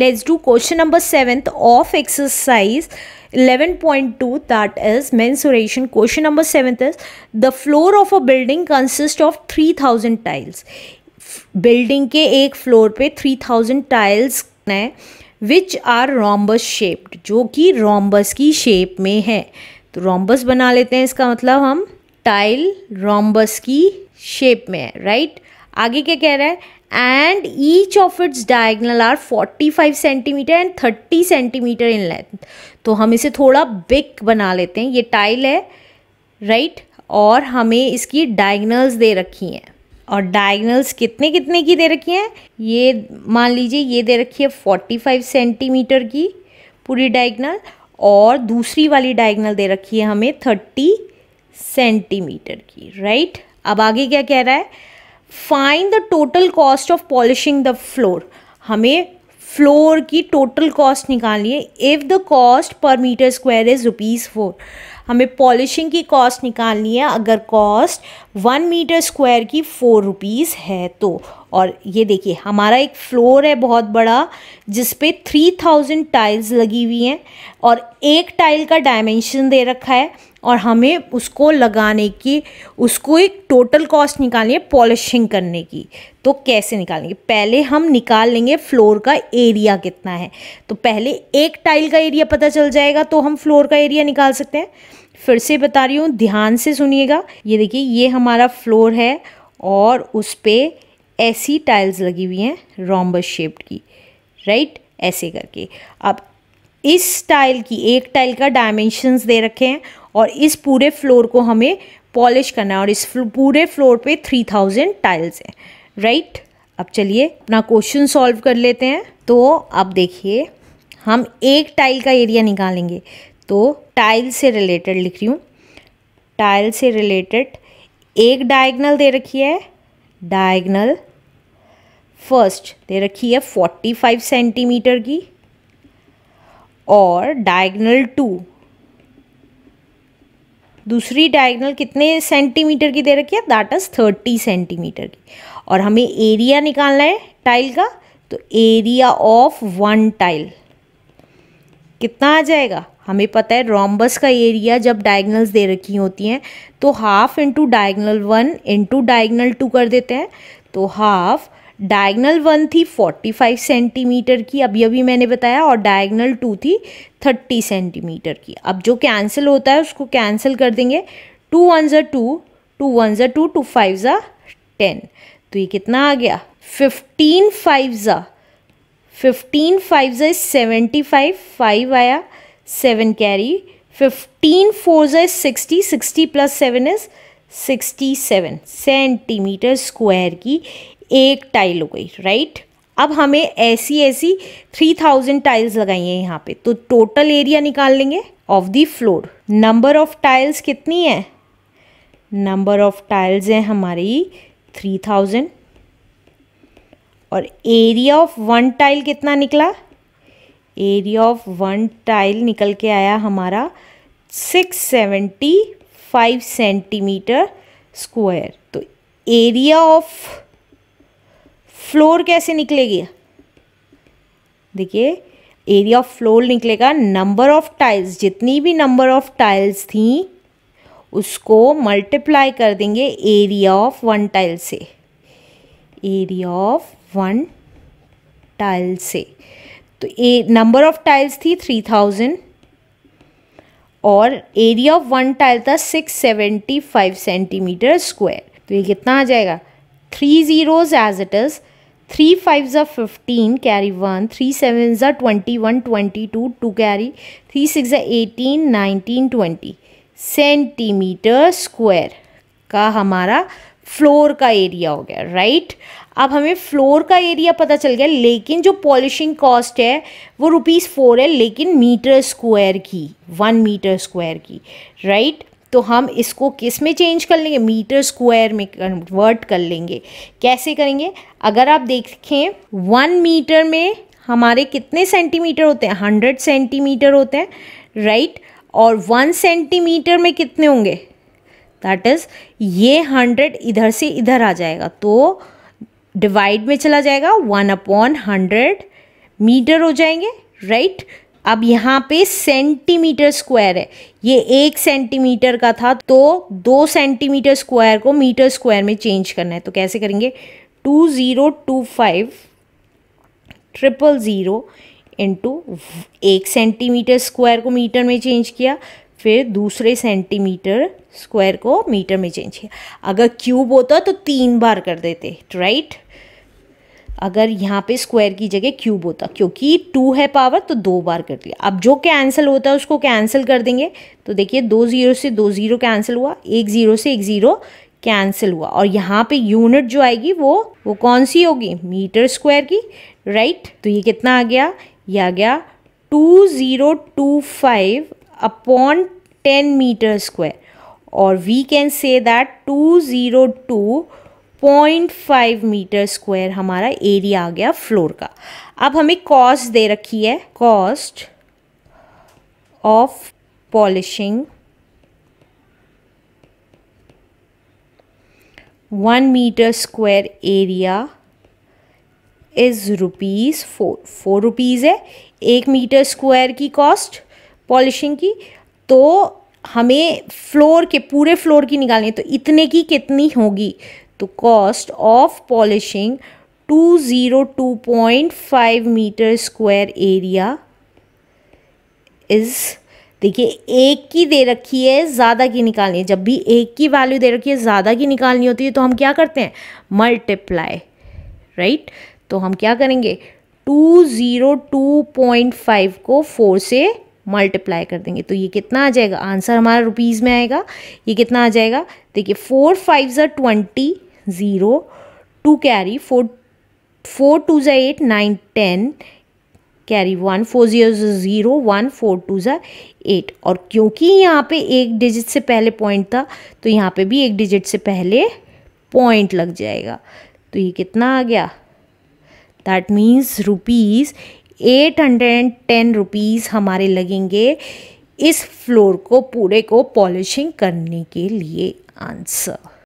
let's do question number 7th of exercise 11.2 that is mensuration question number 7th is the floor of a building consists of 3000 tiles building के एक floor पे 3000 tiles हैं which are rhombus shaped जो कि rhombus की shape में है तो रोम्बस बना लेते हैं इसका मतलब हम टाइल रोम्बस की शेप में है राइट आगे क्या कह रहा है and each of its diagonal are 45 centimetre and 30 centimetre in length तो हम इसे थोड़ा big बना लेते हैं ये टाइल है राइट right? और हमें इसकी diagonals दे रखी हैं और डायगनल्स कितने कितने की दे रखी हैं ये मान लीजिए ये दे रखी है 45 सेंटीमीटर की पूरी डायगनल और दूसरी वाली डायगनल दे रखी है हमें 30 सेंटीमीटर की राइट अब आगे क्या कह रहा है find the total cost of polishing the floor हमें फ्लोर की टोटल कॉस्ट निकालनी है if the cost per metre square is rupees four हमें पॉलिशिंग की कॉस्ट निकालनी है अगर कॉस्ट वन मीटर स्क्वायर की फ़ोर रुपीज़ है तो और ये देखिए हमारा एक फ्लोर है बहुत बड़ा जिस पे थ्री थाउजेंड टाइल्स लगी हुई हैं और एक टाइल का डायमेंशन दे रखा है और हमें उसको लगाने की उसको एक टोटल कॉस्ट निकालनी है पॉलिशिंग करने की तो कैसे निकालेंगे पहले हम निकाल लेंगे फ्लोर का एरिया कितना है तो पहले एक टाइल का एरिया पता चल जाएगा तो हम फ्लोर का एरिया निकाल सकते हैं फिर से बता रही हूँ ध्यान से सुनिएगा ये देखिए ये हमारा फ्लोर है और उस पर ऐसी टाइल्स लगी हुई हैं रॉम्बस शेप्ड की राइट ऐसे करके अब इस टाइल की एक टाइल का डायमेंशंस दे रखे हैं और इस पूरे फ्लोर को हमें पॉलिश करना है और इस पूरे फ्लोर पे थ्री थाउजेंड टाइल्स हैं राइट अब चलिए अपना क्वेश्चन सॉल्व कर लेते हैं तो अब देखिए हम एक टाइल का एरिया निकालेंगे तो टाइल से रिलेटेड लिख रही हूँ टाइल से रिलेटेड एक डायगनल दे रखी है डायगनल फर्स्ट दे रखी है फाइव सेंटीमीटर की और डायगनल टू दूसरी डायगनल कितने सेंटीमीटर की दे रखी है दैट इज़ थर्टी सेंटीमीटर की और हमें एरिया निकालना है टाइल का तो एरिया ऑफ वन टाइल कितना आ जाएगा हमें पता है रॉम्बस का एरिया जब डायगनल्स दे रखी होती हैं तो half into diagonal one into diagonal two कर देते हैं तो हाफ डायगनल वन थी 45 सेंटीमीटर की अभी अभी मैंने बताया और डायगनल टू थी 30 सेंटीमीटर की अब जो कैंसिल होता है उसको कैंसिल कर देंगे टू वन ज़ा टू टू वन ज़ा टू टू फाइव ज़ा टेन तो ये कितना आ गया फिफ्टीन फाइव ज़ा फिफ्टीन फाइव ज़ा सेवेंटी फाइव फाइव आया सेवन कैरी फिफ्टीन फोर ज़ा sixty sixty plus seven is sixty seven centimetre square की एक टाइल हो गई राइट अब हमें ऐसी ऐसी थ्री थाउजेंड टाइल्स लगाई हैं यहाँ पे तो टोटल एरिया निकाल लेंगे of the floor number of tiles कितनी है नंबर ऑफ टाइल्स हैं हमारी थ्री थाउजेंड और एरिया ऑफ वन टाइल कितना निकला एरिया ऑफ वन टाइल निकल के आया हमारा six seventy five centimetre square तो एरिया ऑफ फ्लोर कैसे निकलेगी देखिए एरिया ऑफ फ्लोर निकलेगा नंबर ऑफ टाइल्स जितनी भी नंबर ऑफ टाइल्स थी उसको मल्टीप्लाई कर देंगे एरिया ऑफ वन टाइल से एरिया ऑफ वन टाइल से तो ए नंबर ऑफ टाइल्स थी थ्री थाउजेंड और एरिया ऑफ वन टाइल था six seventy five centimetre square तो ये कितना आ जाएगा three zeros as it is three fives ज़ा fifteen carry one three seven ज़ा twenty one twenty two two carry three six ज़ा eighteen nineteen twenty centimetre square का हमारा फ्लोर का एरिया हो गया राइट अब हमें फ्लोर का एरिया पता चल गया लेकिन जो पॉलिशिंग कॉस्ट है वो रुपीज़ फोर है लेकिन मीटर स्क्वायर की वन मीटर स्क्वायर की राइट तो हम इसको किस में चेंज कर लेंगे मीटर स्क्वायर में कन्वर्ट कर लेंगे कैसे करेंगे अगर आप देखें वन मीटर में हमारे कितने सेंटीमीटर होते हैं हंड्रेड सेंटीमीटर होते हैं राइट और वन सेंटीमीटर में कितने होंगे दैट इज़ ये हंड्रेड इधर से इधर आ जाएगा तो डिवाइड में चला जाएगा वन अपॉन हंड्रेड मीटर हो जाएंगे राइट right? अब यहाँ पे सेंटीमीटर स्क्वायर है ये एक सेंटीमीटर का था तो दो सेंटीमीटर स्क्वायर को मीटर स्क्वायर में चेंज करना है तो कैसे करेंगे two zero two five triple zero into एक सेंटीमीटर स्क्वायर को मीटर में चेंज किया फिर दूसरे सेंटीमीटर स्क्वायर को मीटर में चेंज किया अगर क्यूब होता तो तीन बार कर देते राइट right? अगर यहाँ पे स्क्वायर की जगह क्यूब होता क्योंकि टू है पावर तो दो बार कर दिया अब जो कैंसिल होता है उसको कैंसिल कर देंगे तो देखिए दो ज़ीरो से दो ज़ीरो कैंसिल हुआ एक ज़ीरो से एक ज़ीरो कैंसिल हुआ और यहाँ पे यूनिट जो आएगी वो वो कौन सी होगी मीटर स्क्वायर की राइट तो ये कितना आ गया ये आ गया two zero two five upon ten metre square और we can say that two zero two 0.5 metre square हमारा एरिया आ गया फ्लोर का अब हमें कॉस्ट दे रखी है cost of polishing one metre square area is rupees four four rupees है एक मीटर स्क्वायर की कॉस्ट पॉलिशिंग की तो हमें फ्लोर के पूरे फ्लोर की निकालनी है तो इतने की कितनी होगी तो cost of polishing 202.5 metre square area is देखिए एक की दे रखी है ज़्यादा की निकालनी है जब भी एक की वैल्यू दे रखी है ज़्यादा की निकालनी होती है तो हम क्या करते हैं मल्टीप्लाई राइट तो हम क्या करेंगे two zero two point five को फोर से मल्टीप्लाई कर देंगे तो ये कितना आ जाएगा आंसर हमारा रुपीज़ में आएगा ये कितना आ जाएगा देखिए फोर फाइव ज़ा twenty zero two carry four four two ज़ा eight nine ten carry one four zero zero one four two ज़ा एट और क्योंकि यहाँ पे एक डिजिट से पहले पॉइंट था तो यहाँ पे भी एक डिजिट से पहले पॉइंट लग जाएगा तो ये कितना आ गया that means rupees eight hundred and ten rupees हमारे लगेंगे इस फ्लोर को पूरे को पॉलिशिंग करने के लिए आंसर